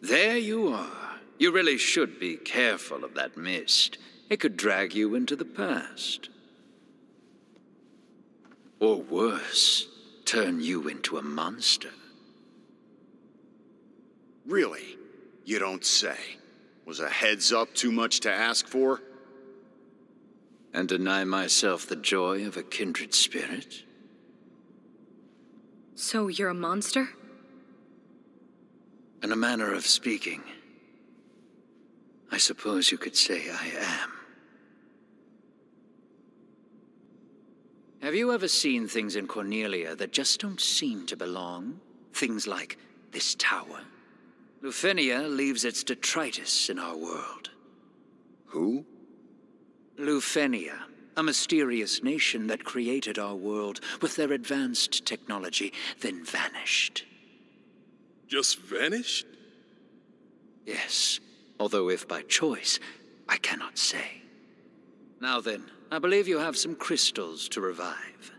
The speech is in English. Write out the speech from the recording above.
There you are. You really should be careful of that mist. It could drag you into the past. Or worse, turn you into a monster. Really? You don't say. Was a heads up too much to ask for? And deny myself the joy of a kindred spirit? So you're a monster? In a manner of speaking. I suppose you could say I am. Have you ever seen things in Cornelia that just don't seem to belong? Things like this tower. Lufenia leaves its detritus in our world. Who? Lufenia, a mysterious nation that created our world with their advanced technology, then vanished. Just vanished? Yes, although if by choice, I cannot say. Now then, I believe you have some crystals to revive.